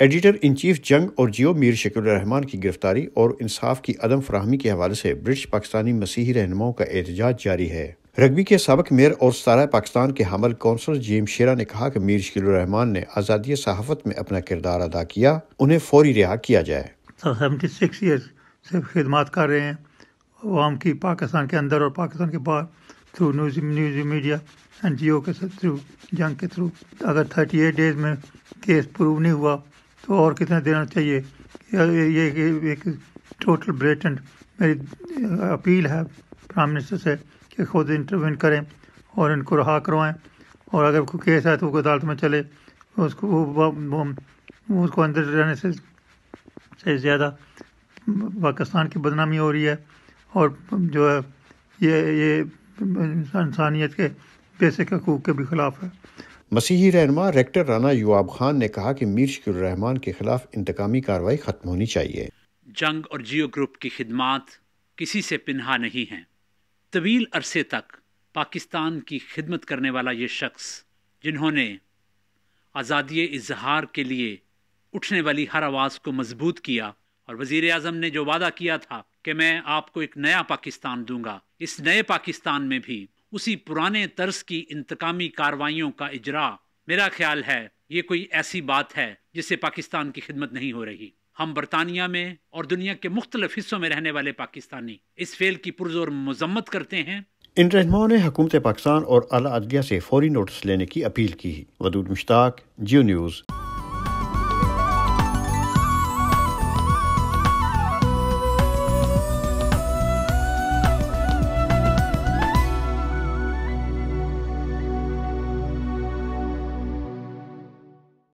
editor in chief जंग और जियो मीर शकील रहमान की गिरफ्तारी और इंसाफ की अदम फ्राहमी के हवाले से ब्रिटिश पाकिस्तानी मसीही रहनुमाओं का एहतजाज जारी है रग्बी के सबक मेयर और सारा पाकिस्तान के हमल कौंसलर जेम शेरा ने कहा कि मीर शकील रहमान ने आज़ादी सहाफत में अपना किरदार अदा किया उन्हें फौरी रिहा किया जाए सेवेंटी सिक्स ईयर्स से खिदमत कर रहे हैं अवाम की पाकिस्तान के अंदर और पाकिस्तान के बाहर through news news media N G O के थ्रू जंग के थ्रू अगर थर्टी एट डेज में केस प्रूव नहीं हुआ तो और कितना देना चाहिए ये एक टोटल ब्रेटेंट मेरी अपील है प्राइम मिनिस्टर से कि खुद इंटरवेंट करें और इनको रहा करवाएं और अगर कोई केस है तो वो अदालत में चले उसको वो उसको अंदर रहने से से ज़्यादा पाकिस्तान की बदनामी हो रही है और जो है ये ये इंसानियत के बेसिक हकूक़ के भी ख़िलाफ़ है मसीही रहनम रेक्टर राना युवाब खान ने कहा कि मीर शकुररहमान के खिलाफ इंतकामी कार्रवाई खत्म होनी चाहिए जंग और जियो ग्रुप की खिदमत किसी से पिन्हा नहीं है तवील अरसे तक पाकिस्तान की खिदमत करने वाला ये शख्स जिन्होंने आज़ादी इजहार के लिए उठने वाली हर आवाज़ को मजबूत किया और वजीर अजम ने जो वादा किया था कि मैं आपको एक नया पाकिस्तान दूंगा इस नए पाकिस्तान में भी उसी पुराने तर्स की इंतकामी कार्रवाइयों का इजरा मेरा ख्याल है ये कोई ऐसी बात है जिससे पाकिस्तान की खिदमत नहीं हो रही हम बरतानिया में और दुनिया के मुख्तलिफ हिस्सों में रहने वाले पाकिस्तानी इस फेल की पुरजोर मजम्मत करते हैं इन रहनुमाओं ने हुकूमत पाकिस्तान और अला अदलिया से फौरी नोटिस लेने की अपील की वदूद मुश्ताक जियो न्यूज़